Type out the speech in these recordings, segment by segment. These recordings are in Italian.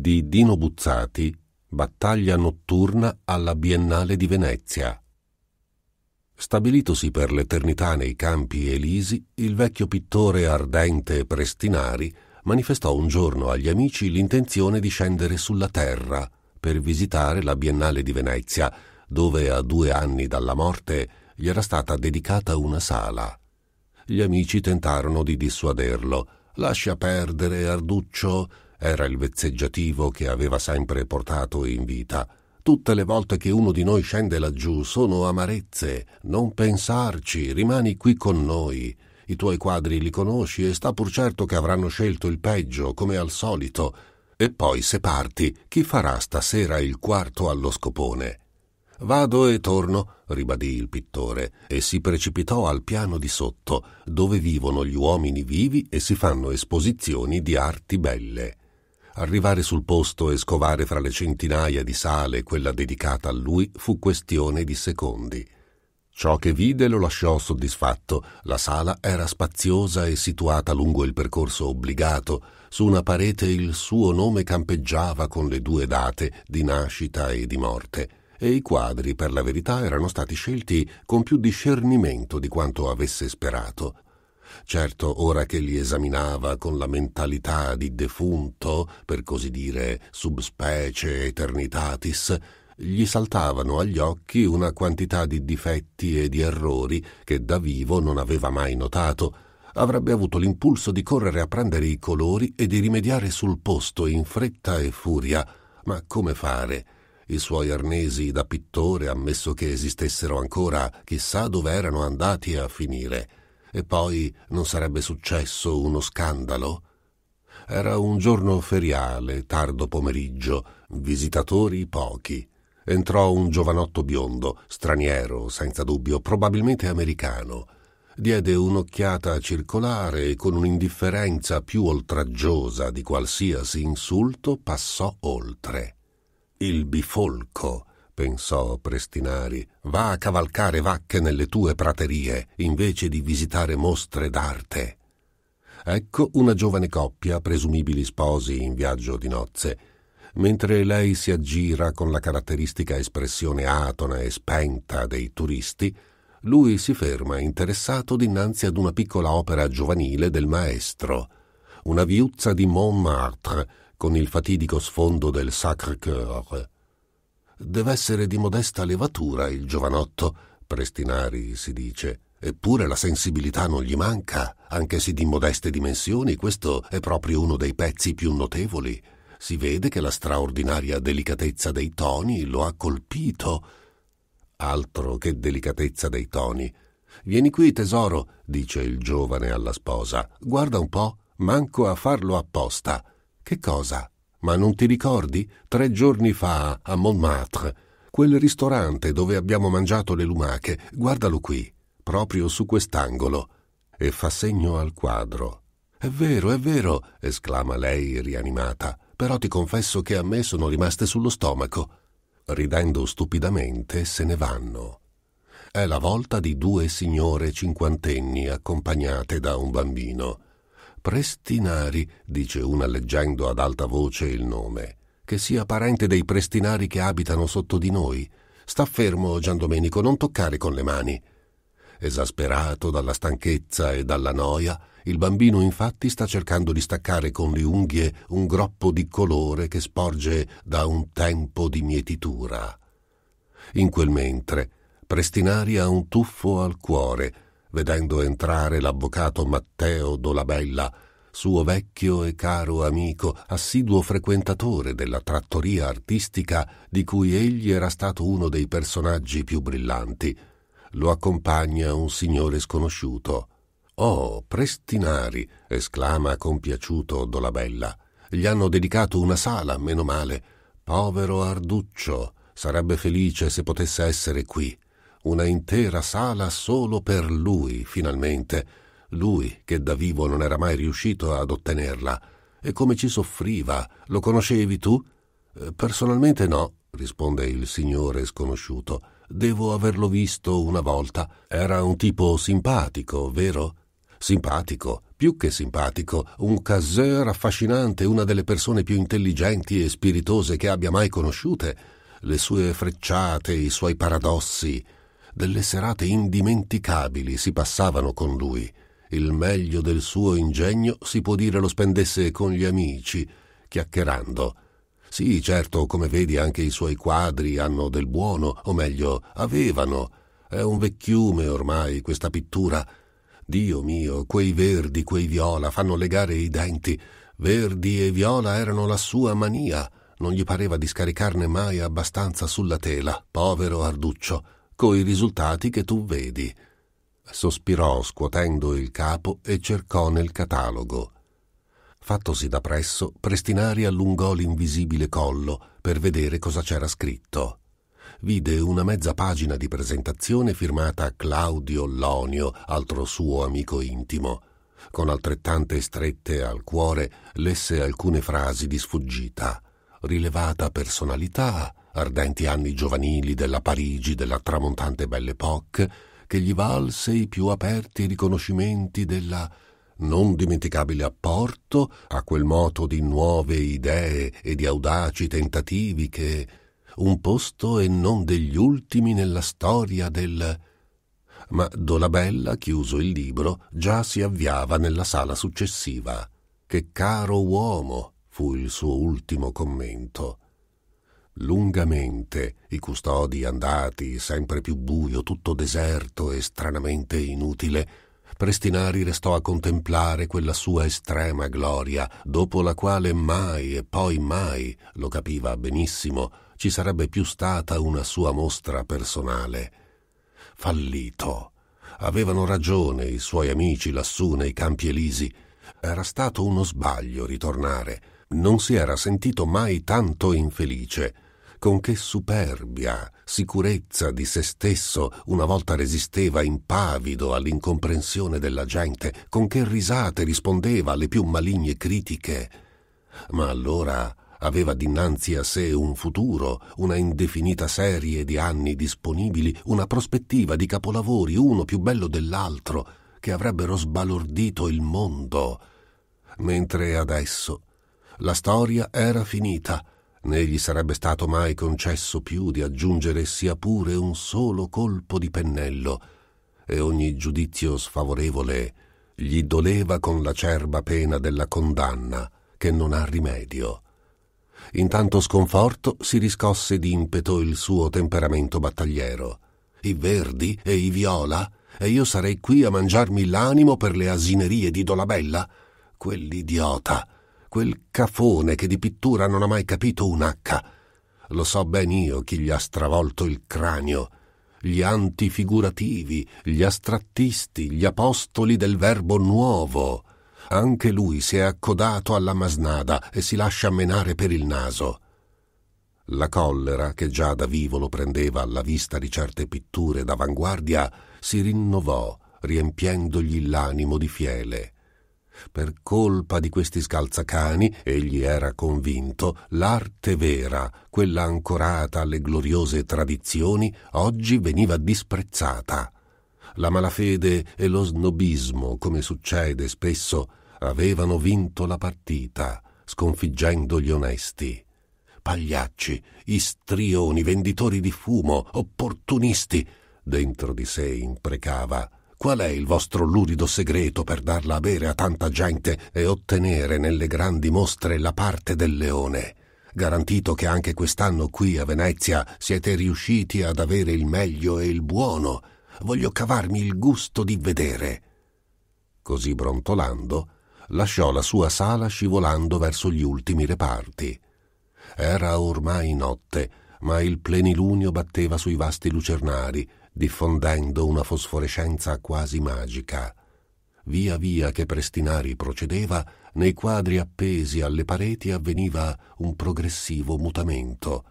di Dino Buzzati, Battaglia notturna alla Biennale di Venezia. Stabilitosi per l'eternità nei campi elisi, il vecchio pittore ardente Prestinari manifestò un giorno agli amici l'intenzione di scendere sulla terra per visitare la Biennale di Venezia, dove a due anni dalla morte gli era stata dedicata una sala. Gli amici tentarono di dissuaderlo. Lascia perdere, Arduccio, era il vezzeggiativo che aveva sempre portato in vita. Tutte le volte che uno di noi scende laggiù sono amarezze. Non pensarci, rimani qui con noi. I tuoi quadri li conosci e sta pur certo che avranno scelto il peggio, come al solito. E poi, se parti, chi farà stasera il quarto allo scopone? Vado e torno, ribadì il pittore, e si precipitò al piano di sotto, dove vivono gli uomini vivi e si fanno esposizioni di arti belle. Arrivare sul posto e scovare fra le centinaia di sale quella dedicata a lui fu questione di secondi. Ciò che vide lo lasciò soddisfatto. La sala era spaziosa e situata lungo il percorso obbligato. Su una parete il suo nome campeggiava con le due date di nascita e di morte. E i quadri, per la verità, erano stati scelti con più discernimento di quanto avesse sperato. Certo, ora che li esaminava con la mentalità di defunto, per così dire subspecie eternitatis, gli saltavano agli occhi una quantità di difetti e di errori che da vivo non aveva mai notato. Avrebbe avuto l'impulso di correre a prendere i colori e di rimediare sul posto in fretta e furia. Ma come fare? I suoi arnesi da pittore, ammesso che esistessero ancora, chissà dove erano andati a finire. E poi non sarebbe successo uno scandalo? Era un giorno feriale, tardo pomeriggio, visitatori pochi. Entrò un giovanotto biondo, straniero, senza dubbio, probabilmente americano. Diede un'occhiata circolare e con un'indifferenza più oltraggiosa di qualsiasi insulto passò oltre. Il bifolco pensò Prestinari, va a cavalcare vacche nelle tue praterie, invece di visitare mostre d'arte. Ecco una giovane coppia, presumibili sposi in viaggio di nozze, mentre lei si aggira con la caratteristica espressione atona e spenta dei turisti, lui si ferma interessato dinanzi ad una piccola opera giovanile del maestro, una viuzza di Montmartre con il fatidico sfondo del sacre cœur deve essere di modesta levatura il giovanotto, Prestinari si dice. Eppure la sensibilità non gli manca, anche se di modeste dimensioni, questo è proprio uno dei pezzi più notevoli. Si vede che la straordinaria delicatezza dei toni lo ha colpito. Altro che delicatezza dei toni. Vieni qui, tesoro, dice il giovane alla sposa. Guarda un po', manco a farlo apposta. Che cosa? Ma non ti ricordi? Tre giorni fa, a Montmartre, quel ristorante dove abbiamo mangiato le lumache, guardalo qui, proprio su quest'angolo. E fa segno al quadro. È vero, è vero, esclama lei rianimata, però ti confesso che a me sono rimaste sullo stomaco. Ridendo stupidamente, se ne vanno. È la volta di due signore cinquantenni accompagnate da un bambino. Prestinari, dice una leggendo ad alta voce il nome, che sia parente dei prestinari che abitano sotto di noi. Sta fermo, Giandomenico, non toccare con le mani. Esasperato dalla stanchezza e dalla noia, il bambino infatti sta cercando di staccare con le unghie un groppo di colore che sporge da un tempo di mietitura. In quel mentre, Prestinari ha un tuffo al cuore, vedendo entrare l'avvocato Matteo Dolabella, suo vecchio e caro amico, assiduo frequentatore della trattoria artistica di cui egli era stato uno dei personaggi più brillanti. Lo accompagna un signore sconosciuto. Oh, Prestinari! esclama compiaciuto Dolabella. Gli hanno dedicato una sala, meno male. Povero Arduccio! Sarebbe felice se potesse essere qui una intera sala solo per lui, finalmente, lui che da vivo non era mai riuscito ad ottenerla. E come ci soffriva? Lo conoscevi tu? Eh, personalmente no, risponde il signore sconosciuto. Devo averlo visto una volta. Era un tipo simpatico, vero? Simpatico, più che simpatico, un caseur affascinante, una delle persone più intelligenti e spiritose che abbia mai conosciute. Le sue frecciate, i suoi paradossi, delle serate indimenticabili si passavano con lui. Il meglio del suo ingegno si può dire lo spendesse con gli amici, chiacchierando. Sì, certo, come vedi anche i suoi quadri hanno del buono, o meglio, avevano. È un vecchiume ormai questa pittura. Dio mio, quei verdi, quei viola fanno legare i denti. Verdi e viola erano la sua mania. Non gli pareva di scaricarne mai abbastanza sulla tela, povero Arduccio i risultati che tu vedi. Sospirò scuotendo il capo e cercò nel catalogo. Fattosi da presso, Prestinari allungò l'invisibile collo per vedere cosa c'era scritto. Vide una mezza pagina di presentazione firmata Claudio Lonio, altro suo amico intimo. Con altrettante strette al cuore lesse alcune frasi di sfuggita. Rilevata personalità, ardenti anni giovanili della Parigi della tramontante Belle Époque, che gli valse i più aperti riconoscimenti della non dimenticabile apporto a quel moto di nuove idee e di audaci tentativi che, un posto e non degli ultimi nella storia del... Ma Dolabella, chiuso il libro, già si avviava nella sala successiva. Che caro uomo, fu il suo ultimo commento lungamente i custodi andati, sempre più buio, tutto deserto e stranamente inutile, Prestinari restò a contemplare quella sua estrema gloria, dopo la quale mai e poi mai, lo capiva benissimo, ci sarebbe più stata una sua mostra personale. Fallito. Avevano ragione i suoi amici lassù nei campi elisi. Era stato uno sbaglio ritornare, non si era sentito mai tanto infelice, con che superbia, sicurezza di se stesso una volta resisteva impavido all'incomprensione della gente, con che risate rispondeva alle più maligne critiche. Ma allora aveva dinanzi a sé un futuro, una indefinita serie di anni disponibili, una prospettiva di capolavori, uno più bello dell'altro, che avrebbero sbalordito il mondo. Mentre adesso la storia era finita, né gli sarebbe stato mai concesso più di aggiungere sia pure un solo colpo di pennello, e ogni giudizio sfavorevole gli doleva con l'acerba pena della condanna che non ha rimedio. In tanto sconforto si riscosse d'impeto il suo temperamento battagliero. I verdi e i viola? E io sarei qui a mangiarmi l'animo per le asinerie di Dolabella? Quell'idiota! quel cafone che di pittura non ha mai capito un H. Lo so ben io chi gli ha stravolto il cranio. Gli antifigurativi, gli astrattisti, gli apostoli del verbo nuovo. Anche lui si è accodato alla masnada e si lascia menare per il naso. La collera, che già da vivo lo prendeva alla vista di certe pitture d'avanguardia, si rinnovò, riempiendogli l'animo di fiele. Per colpa di questi scalzacani, egli era convinto, l'arte vera, quella ancorata alle gloriose tradizioni, oggi veniva disprezzata. La malafede e lo snobismo, come succede spesso, avevano vinto la partita, sconfiggendo gli onesti. Pagliacci, istrioni, venditori di fumo, opportunisti, dentro di sé imprecava Qual è il vostro lurido segreto per darla a bere a tanta gente e ottenere nelle grandi mostre la parte del leone? Garantito che anche quest'anno qui a Venezia siete riusciti ad avere il meglio e il buono. Voglio cavarmi il gusto di vedere. Così brontolando, lasciò la sua sala scivolando verso gli ultimi reparti. Era ormai notte, ma il plenilunio batteva sui vasti lucernari diffondendo una fosforescenza quasi magica. Via via che Prestinari procedeva, nei quadri appesi alle pareti avveniva un progressivo mutamento.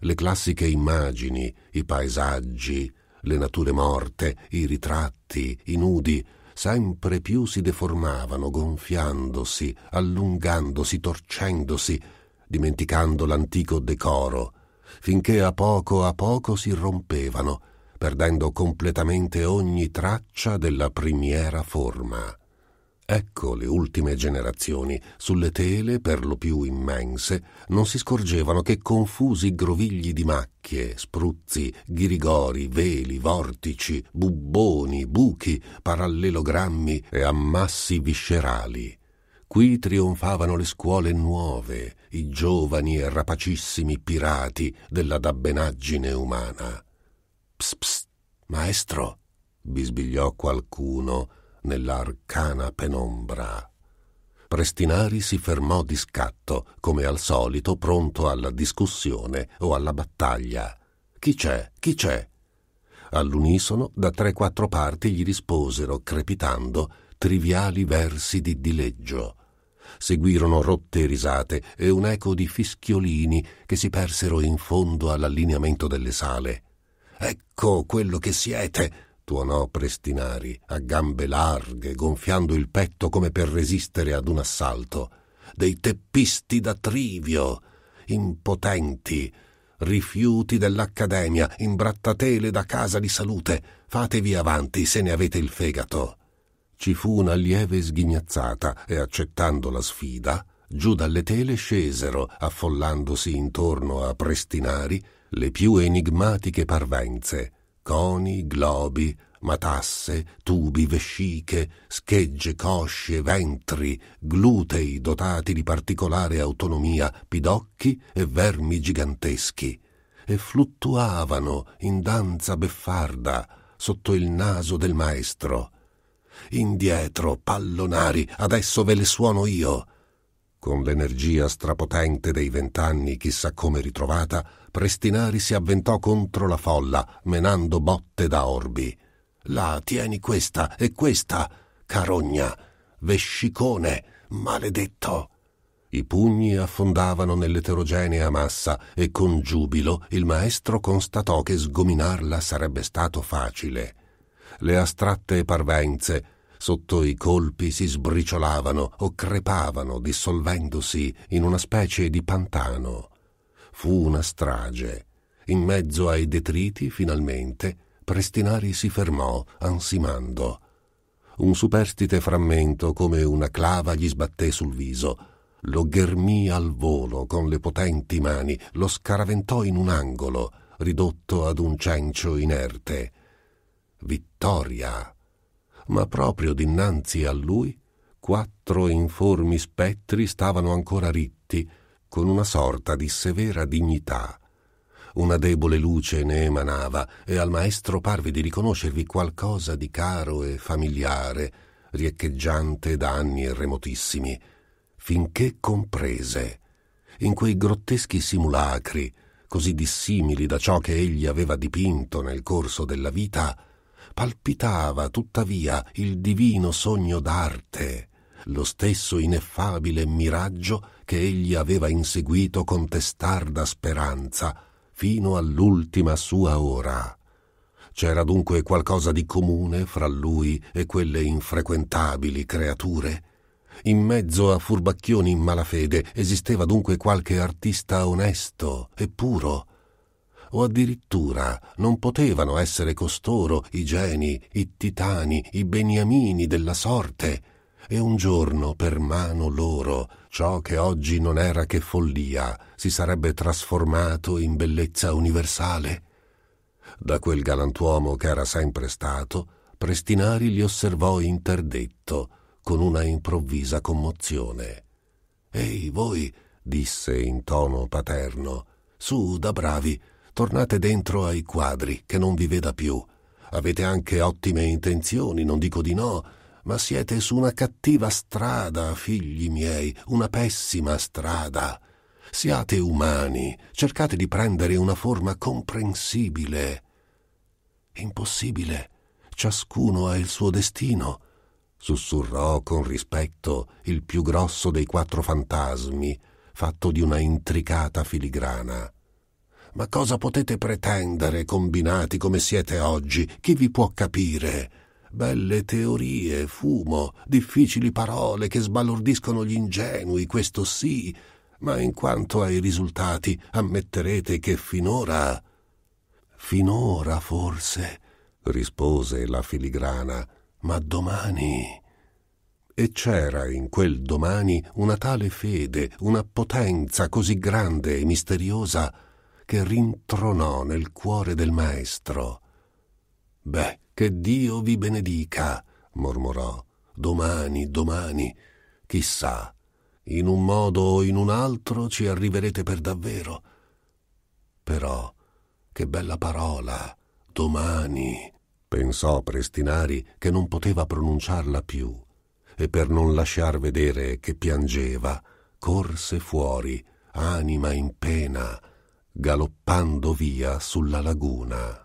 Le classiche immagini, i paesaggi, le nature morte, i ritratti, i nudi, sempre più si deformavano, gonfiandosi, allungandosi, torcendosi, dimenticando l'antico decoro, finché a poco a poco si rompevano perdendo completamente ogni traccia della primiera forma. Ecco le ultime generazioni, sulle tele per lo più immense, non si scorgevano che confusi grovigli di macchie, spruzzi, ghirigori, veli, vortici, bubboni, buchi, parallelogrammi e ammassi viscerali. Qui trionfavano le scuole nuove, i giovani e rapacissimi pirati della dabbenaggine umana. Ps, ps, maestro, bisbigliò qualcuno nell'arcana penombra. Prestinari si fermò di scatto, come al solito, pronto alla discussione o alla battaglia. Chi c'è? Chi c'è? All'unisono, da tre quattro parti gli risposero, crepitando, triviali versi di dileggio. Seguirono rotte risate e un eco di fischiolini che si persero in fondo all'allineamento delle sale. Ecco quello che siete! tuonò Prestinari, a gambe larghe, gonfiando il petto come per resistere ad un assalto. Dei teppisti da trivio, impotenti, rifiuti dell'Accademia, imbrattatele da casa di salute. Fatevi avanti se ne avete il fegato. Ci fu una lieve sghignazzata e accettando la sfida, giù dalle tele scesero, affollandosi intorno a Prestinari, le più enigmatiche parvenze, coni, globi, matasse, tubi, vesciche, schegge, cosce, ventri, glutei dotati di particolare autonomia, pidocchi e vermi giganteschi, e fluttuavano in danza beffarda sotto il naso del maestro. Indietro, pallonari, adesso ve le suono io con l'energia strapotente dei vent'anni chissà come ritrovata, Prestinari si avventò contro la folla, menando botte da orbi. Là, tieni questa e questa, carogna, vescicone, maledetto. I pugni affondavano nell'eterogenea massa e con giubilo il maestro constatò che sgominarla sarebbe stato facile. Le astratte parvenze, sotto i colpi si sbriciolavano o crepavano dissolvendosi in una specie di pantano. Fu una strage. In mezzo ai detriti, finalmente, Prestinari si fermò, ansimando. Un superstite frammento come una clava gli sbatté sul viso. Lo ghermì al volo con le potenti mani, lo scaraventò in un angolo, ridotto ad un cencio inerte. Vittoria! ma proprio dinanzi a lui quattro informi spettri stavano ancora ritti, con una sorta di severa dignità. Una debole luce ne emanava e al maestro parve di riconoscervi qualcosa di caro e familiare, riecheggiante da anni remotissimi, finché comprese, in quei grotteschi simulacri, così dissimili da ciò che egli aveva dipinto nel corso della vita, palpitava tuttavia il divino sogno d'arte, lo stesso ineffabile miraggio che egli aveva inseguito con testarda speranza fino all'ultima sua ora. C'era dunque qualcosa di comune fra lui e quelle infrequentabili creature? In mezzo a furbacchioni in malafede esisteva dunque qualche artista onesto e puro, o addirittura non potevano essere costoro i geni, i titani, i beniamini della sorte, e un giorno per mano loro ciò che oggi non era che follia si sarebbe trasformato in bellezza universale. Da quel galantuomo che era sempre stato, Prestinari li osservò interdetto con una improvvisa commozione. Ehi voi, disse in tono paterno, su da bravi, Tornate dentro ai quadri, che non vi veda più. Avete anche ottime intenzioni, non dico di no, ma siete su una cattiva strada, figli miei, una pessima strada. Siate umani, cercate di prendere una forma comprensibile. Impossibile. Ciascuno ha il suo destino. Sussurrò con rispetto il più grosso dei quattro fantasmi, fatto di una intricata filigrana. Ma cosa potete pretendere, combinati come siete oggi? Chi vi può capire? Belle teorie, fumo, difficili parole che sbalordiscono gli ingenui, questo sì, ma in quanto ai risultati ammetterete che finora... Finora forse, rispose la filigrana, ma domani... E c'era in quel domani una tale fede, una potenza così grande e misteriosa, che rintronò nel cuore del maestro. Beh, che Dio vi benedica, mormorò. Domani, domani, chissà, in un modo o in un altro ci arriverete per davvero. Però, che bella parola, domani, pensò Prestinari che non poteva pronunciarla più, e per non lasciar vedere che piangeva, corse fuori, anima in pena, galoppando via sulla laguna.